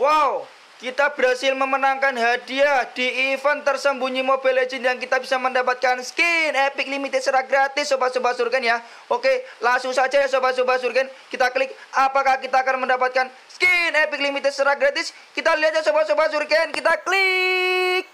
Wow, kita berhasil memenangkan hadiah di event tersembunyi Mobile Legends yang kita bisa mendapatkan skin Epic Limited secara gratis Sobat-sobat Surgen ya. Oke, langsung saja ya Sobat-sobat Surgen. Kita klik apakah kita akan mendapatkan skin Epic Limited secara gratis. Kita lihat ya Sobat-sobat Surgen. Kita klik.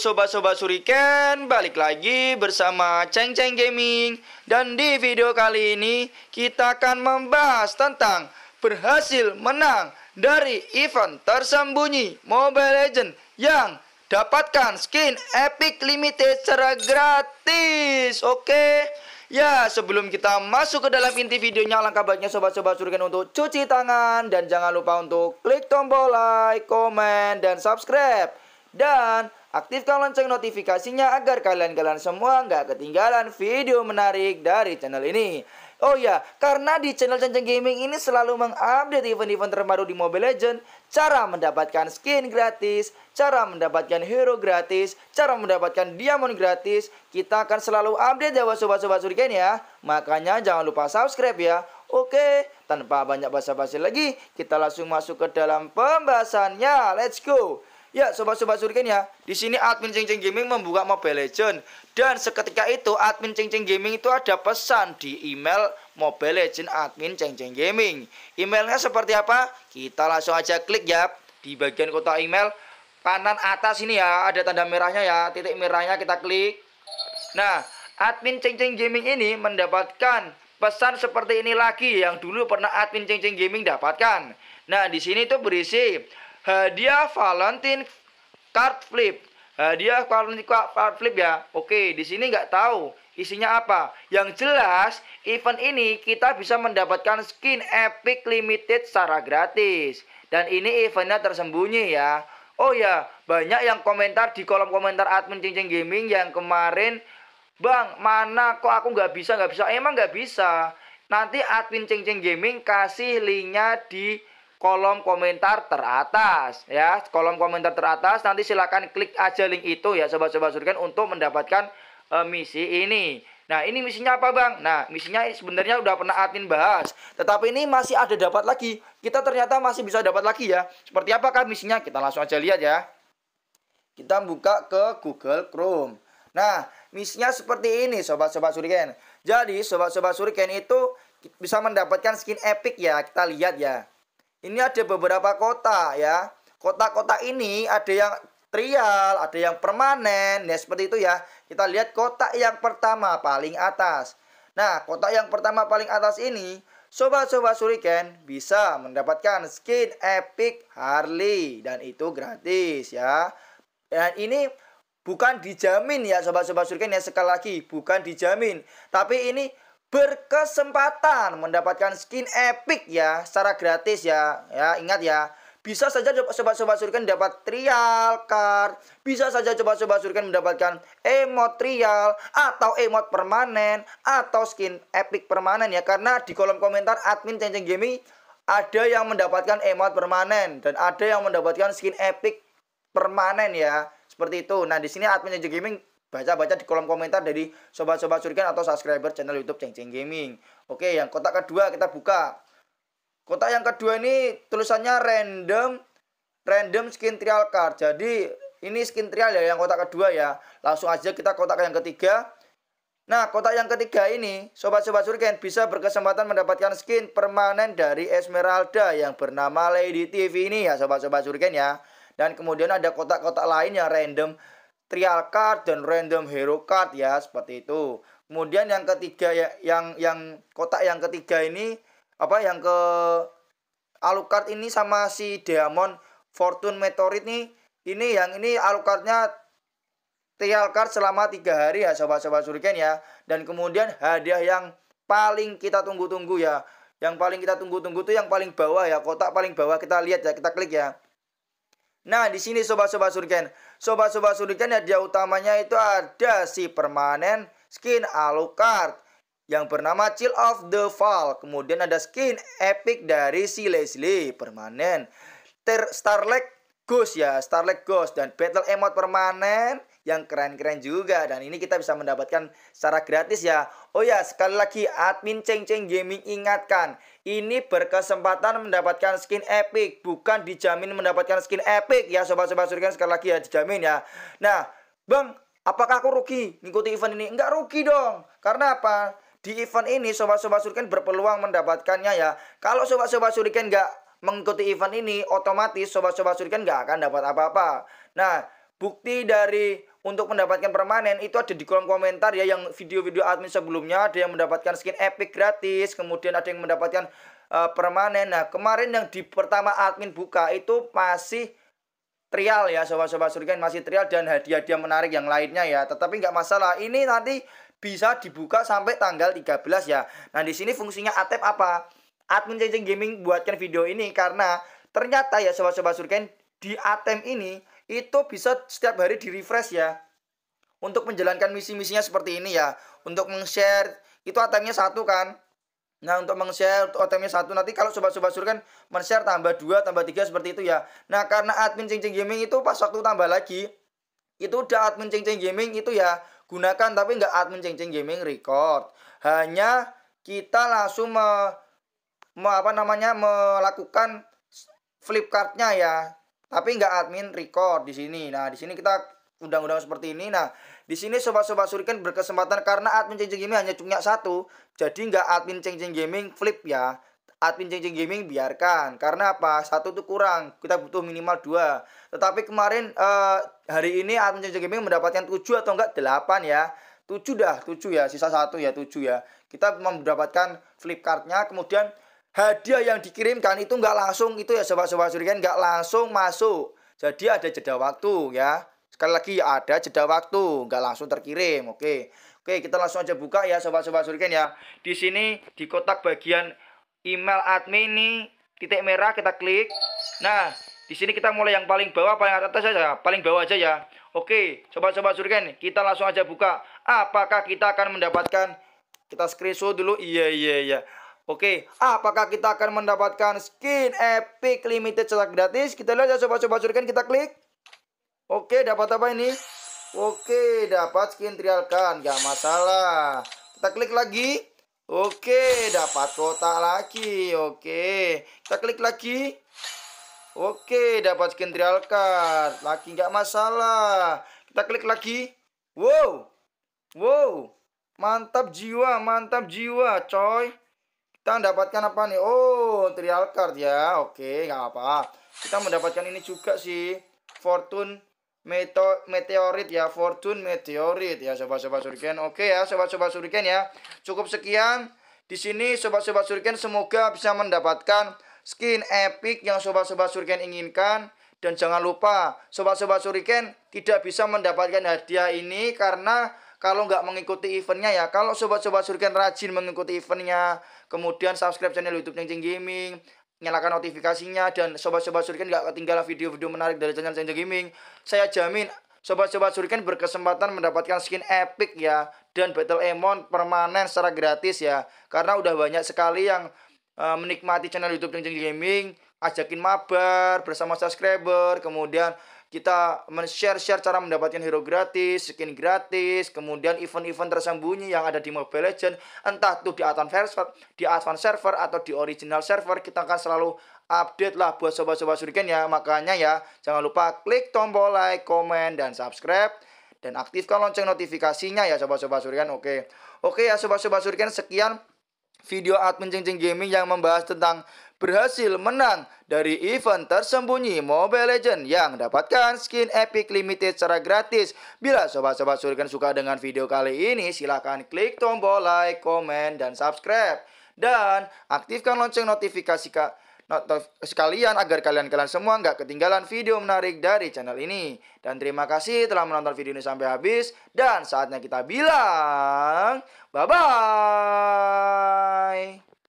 sobat-sobat suriken Balik lagi bersama Ceng Ceng Gaming Dan di video kali ini kita akan membahas tentang Berhasil menang dari event tersembunyi Mobile Legends Yang dapatkan skin Epic Limited secara gratis Oke okay? Ya, sebelum kita masuk ke dalam inti videonya, langkah baiknya sobat-sobat Suriken untuk cuci tangan dan jangan lupa untuk klik tombol like, komen, dan subscribe dan aktifkan lonceng notifikasinya agar kalian-kalian semua nggak ketinggalan video menarik dari channel ini. Oh ya, karena di channel Cenceng Gaming ini selalu mengupdate event-event terbaru di Mobile Legends, cara mendapatkan skin gratis, cara mendapatkan hero gratis, cara mendapatkan diamond gratis, kita akan selalu update ya sobat-sobat surgen ya. Makanya jangan lupa subscribe ya. Oke, tanpa banyak basa-basi lagi, kita langsung masuk ke dalam pembahasannya. Let's go! Ya, sobat-sobat Surken ya. Di sini admin Ceng Ceng Gaming membuka Mobile Legend dan seketika itu admin Ceng Ceng Gaming itu ada pesan di email Mobile Legend admin Ceng Ceng Gaming. Emailnya seperti apa? Kita langsung aja klik ya di bagian kotak email kanan atas ini ya, ada tanda merahnya ya, titik merahnya kita klik. Nah, admin Ceng Ceng Gaming ini mendapatkan pesan seperti ini lagi yang dulu pernah admin Ceng Ceng Gaming dapatkan. Nah, di sini itu berisi hadiah Valentine card flip hadiah Valentine card flip ya oke di sini nggak tahu isinya apa yang jelas event ini kita bisa mendapatkan skin epic limited secara gratis dan ini eventnya tersembunyi ya oh ya banyak yang komentar di kolom komentar admin cincin gaming yang kemarin Bang, mana kok aku nggak bisa, nggak bisa. Emang nggak bisa. Nanti admin cincin Gaming kasih linknya di kolom komentar teratas ya kolom komentar teratas nanti silahkan klik aja link itu ya sobat-sobat surgen untuk mendapatkan uh, misi ini Nah, ini misinya apa, Bang? Nah, misinya sebenarnya udah pernah admin bahas, tetapi ini masih ada dapat lagi. Kita ternyata masih bisa dapat lagi ya. Seperti apakah misinya? Kita langsung aja lihat ya. Kita buka ke Google Chrome. Nah, misinya seperti ini, sobat-sobat surgen Jadi, sobat-sobat surgen itu bisa mendapatkan skin epic ya. Kita lihat ya. Ini ada beberapa kota ya. Kota-kota ini ada yang trial, ada yang permanen, ya seperti itu ya. Kita lihat kota yang pertama paling atas. Nah, kota yang pertama paling atas ini, sobat-sobat Suriken bisa mendapatkan skin epic Harley dan itu gratis ya. Dan ini bukan dijamin ya sobat-sobat Suriken ya sekali lagi bukan dijamin, tapi ini berkesempatan mendapatkan skin epic ya secara gratis ya. Ya, ingat ya. Bisa saja sobat-sobat surken dapat trial card, bisa saja sobat-sobat surken mendapatkan emot trial atau emot permanen atau skin epic permanen ya karena di kolom komentar admin Cengceng Gaming ada yang mendapatkan emot permanen dan ada yang mendapatkan skin epic permanen ya seperti itu. Nah di sini admin Cengceng Gaming baca-baca di kolom komentar dari sobat-sobat surgen atau subscriber channel YouTube Ceng Ceng Gaming. Oke, yang kotak kedua kita buka. Kotak yang kedua ini tulisannya random random skin trial card. Jadi ini skin trial ya yang kotak kedua ya. Langsung aja kita kotak yang ketiga. Nah, kotak yang ketiga ini sobat-sobat surgen bisa berkesempatan mendapatkan skin permanen dari Esmeralda yang bernama Lady TV ini ya sobat-sobat surgen ya. Dan kemudian ada kotak-kotak lain yang random trial card dan random hero card ya seperti itu. Kemudian yang ketiga ya yang yang kotak yang ketiga ini apa yang ke Alucard ini sama si Diamond Fortune Meteorite nih ini yang ini Alucardnya trial card selama tiga hari ya sobat-sobat Suriken ya dan kemudian hadiah yang paling kita tunggu-tunggu ya yang paling kita tunggu-tunggu tuh yang paling bawah ya kotak paling bawah kita lihat ya kita klik ya Nah, di sini sobat-sobat surgen. Sobat-sobat surgen ya dia utamanya itu ada si permanen skin Alucard yang bernama Chill of the Fall. Kemudian ada skin epic dari si Leslie permanen. Ter Starlight Ghost ya, Starlight Ghost dan Battle Emote permanen yang keren-keren juga dan ini kita bisa mendapatkan secara gratis ya. Oh ya, sekali lagi admin Ceng Ceng Gaming ingatkan, ini berkesempatan mendapatkan skin epic, bukan dijamin mendapatkan skin epic ya sobat-sobat surga sekali lagi ya dijamin ya. Nah, Bang, apakah aku rugi ngikuti event ini? Enggak rugi dong. Karena apa? Di event ini sobat-sobat Shuriken berpeluang mendapatkannya ya. Kalau sobat-sobat Shuriken enggak mengikuti event ini, otomatis sobat-sobat Shuriken enggak akan dapat apa-apa. Nah, bukti dari untuk mendapatkan permanen itu ada di kolom komentar ya yang video-video admin sebelumnya ada yang mendapatkan skin epic gratis kemudian ada yang mendapatkan uh, permanen nah kemarin yang di pertama admin buka itu masih trial ya sobat-sobat surgen masih trial dan hadiah-hadiah menarik yang lainnya ya tetapi nggak masalah ini nanti bisa dibuka sampai tanggal 13 ya nah di sini fungsinya atep apa admin Cengceng Gaming buatkan video ini karena ternyata ya sobat-sobat surgen di atem ini itu bisa setiap hari di refresh ya untuk menjalankan misi-misinya seperti ini ya untuk meng-share itu atemnya satu kan Nah untuk meng-share itemnya satu nanti kalau sobat-sobat suruh kan men-share tambah dua tambah tiga seperti itu ya. Nah karena admin cincin Gaming itu pas waktu tambah lagi itu udah admin cincin Gaming itu ya gunakan tapi nggak admin cincin Gaming record. Hanya kita langsung me, me apa namanya melakukan flip cardnya ya tapi nggak admin record di sini. Nah, di sini kita undang-undang seperti ini. Nah, di sini sobat-sobat Suriken berkesempatan karena admin cengceng Gaming hanya punya satu, jadi nggak admin cengceng Gaming flip ya. Admin cengceng Gaming biarkan karena apa? Satu itu kurang, kita butuh minimal dua. Tetapi kemarin eh, hari ini admin cengceng Gaming mendapatkan tujuh atau enggak delapan ya. Tujuh dah, tujuh ya, sisa satu ya, tujuh ya. Kita mendapatkan flip cardnya kemudian hadiah yang dikirimkan itu nggak langsung itu ya sobat-sobat surikan nggak langsung masuk. Jadi ada jeda waktu ya. Sekali lagi ya ada jeda waktu, nggak langsung terkirim. Oke. Oke, kita langsung aja buka ya sobat-sobat surikan ya. Di sini di kotak bagian email admin ini titik merah kita klik. Nah, di sini kita mulai yang paling bawah paling atas saja, paling bawah aja ya. Oke, sobat-sobat surikan, kita langsung aja buka. Apakah kita akan mendapatkan kita screenshot dulu? Iya, iya, iya. Oke, apakah kita akan mendapatkan skin epic limited secara gratis? Kita lihat ya coba-coba coba surken, kita klik. Oke, dapat apa ini? Oke, dapat skin trial kan, gak masalah. Kita klik lagi. Oke, dapat kotak lagi. Oke, kita klik lagi. Oke, dapat skin trial card. Lagi gak masalah. Kita klik lagi. Wow, wow, mantap jiwa, mantap jiwa, coy. Kita mendapatkan apa nih? Oh, trial card ya. Oke, nggak apa. Kita mendapatkan ini juga sih. Fortune meteor meteorit ya, Fortune meteorit ya, sobat-sobat surgen Oke ya, sobat-sobat surgen ya. Cukup sekian di sini sobat-sobat surgen semoga bisa mendapatkan skin epic yang sobat-sobat surgen inginkan dan jangan lupa sobat-sobat surgen tidak bisa mendapatkan hadiah ini karena kalau nggak mengikuti eventnya ya kalau sobat-sobat surgen rajin mengikuti eventnya kemudian subscribe channel YouTube Cengceng Gaming nyalakan notifikasinya dan sobat-sobat surgen nggak ketinggalan video-video menarik dari channel Cengceng Gaming saya jamin sobat-sobat surgen berkesempatan mendapatkan skin epic ya dan battle emon permanen secara gratis ya karena udah banyak sekali yang uh, menikmati channel YouTube Cengceng Gaming ajakin mabar bersama subscriber kemudian kita men-share-share cara mendapatkan hero gratis, skin gratis, kemudian event-event tersembunyi yang ada di Mobile Legends, entah itu di advance server, di advance server atau di original server, kita akan selalu update lah buat sobat-sobat Shuriken ya. Makanya ya, jangan lupa klik tombol like, komen, dan subscribe dan aktifkan lonceng notifikasinya ya sobat-sobat Shuriken. Oke. Oke ya sobat-sobat Shuriken, sekian video admin Cing Cing Gaming yang membahas tentang berhasil menang dari event tersembunyi Mobile Legends yang dapatkan skin Epic Limited secara gratis. Bila sobat-sobat Surikan suka dengan video kali ini, silahkan klik tombol like, komen, dan subscribe. Dan aktifkan lonceng notifikasi ka sekalian agar kalian-kalian semua nggak ketinggalan video menarik dari channel ini. Dan terima kasih telah menonton video ini sampai habis. Dan saatnya kita bilang, bye-bye.